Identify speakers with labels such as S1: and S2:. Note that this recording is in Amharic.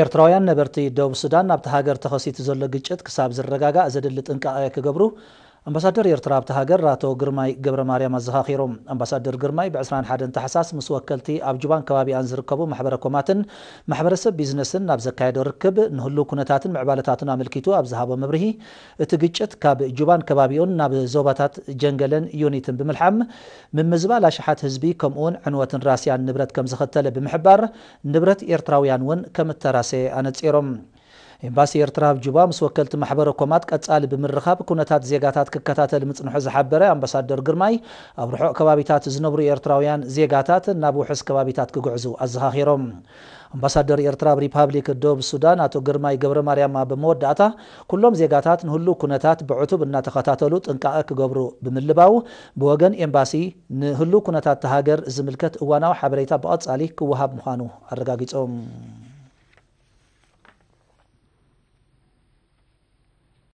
S1: ኤርትራውያን ነበርቲ ደቡብ ሱዳን ናብቲ ሃገር ተኸሲቱ ዘሎ ግጭት ክሳብ ዝረጋጋእ ዘድሊ ጥንቃቐ ክገብሩ ኣምባሳደር ኤርትራ ኣብቲ ሃገር ኣቶ ግርማይ ገብረ ማርያም ኣዘኻኺሮም ኣምባሳደር ግርማይ ብ21 ተሓሳስ ምስ ወከልቲ ኣብ ጁባን ከባቢኣን ዝርከቡ ማሕበረ ኮማትን ማሕበረሰብ ቢዝነስን ናብ ዘካየደ ርክብ ንህሉ ኩነታትን ምዕባለታትን ኣመልኪቱ ኣብ ዝሃቦ መብርሂ እቲ ግጭት ካብ ጁባን ከባቢኡን ናብ ዞባታት ጀንገለን ዩኒትን ብምልሓም ምምዝባል ኣሽሓት ህዝቢ ከምኡውን ዕንወትን ራስያን ንብረት ከም ዝኸተለ ብምሕባር ንብረት ኤርትራውያን እውን ከም እተራሰየ ኣነፂሮም ኤምባሲ ኤርትራ ኣብ ጁባ ምስ ወከልቲ ማሕበረ ኮማት ቀጻሊ ብምርኻብ ኩነታት ዜጋታት ክከታተል ምፅንሑ ዝሓበረ ኣምባሳደር ግርማይ ኣብ ርሑቕ ከባቢታት ዝነብሩ ኤርትራውያን ዜጋታት ናብ ውሑስ ከባቢታት ክጉዕዙ ኣዘኻኺሮም ኣምባሳደር ኤርትራ ኣብ ሪፓብሊክ ደቡብ ሱዳን ኣቶ ግርማይ ገብረ ማርያም ብመወዳእታ ኩሎም ዜጋታት ንህሉ ኩነታት ብዕቱብ እናተኸታተሉ ጥንቃቐ ክገብሩ ብምልባው ብወገን ኤምባሲ ንህሉ ኩነታት ተሃገር ዝምልከት እዋናዊ ሓበሬታ ብቐጻሊ ክወሃብ ምዃኑ ኣረጋጊጾም